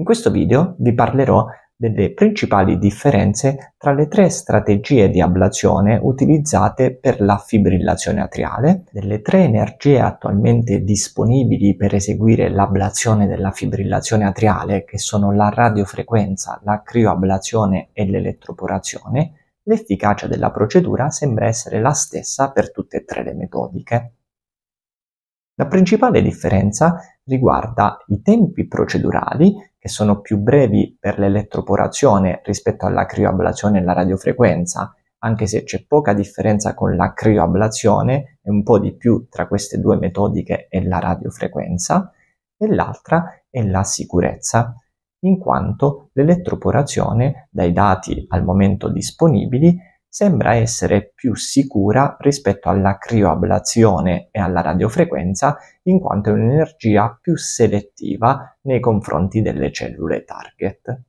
In questo video vi parlerò delle principali differenze tra le tre strategie di ablazione utilizzate per la fibrillazione atriale, delle tre energie attualmente disponibili per eseguire l'ablazione della fibrillazione atriale, che sono la radiofrequenza, la crioablazione e l'elettroporazione, l'efficacia della procedura sembra essere la stessa per tutte e tre le metodiche. La principale differenza riguarda i tempi procedurali che sono più brevi per l'elettroporazione rispetto alla crioablazione e alla radiofrequenza, anche se c'è poca differenza con la crioablazione e un po' di più tra queste due metodiche e la radiofrequenza, e l'altra è la sicurezza, in quanto l'elettroporazione, dai dati al momento disponibili, sembra essere più sicura rispetto alla crioablazione e alla radiofrequenza in quanto è un'energia più selettiva nei confronti delle cellule target.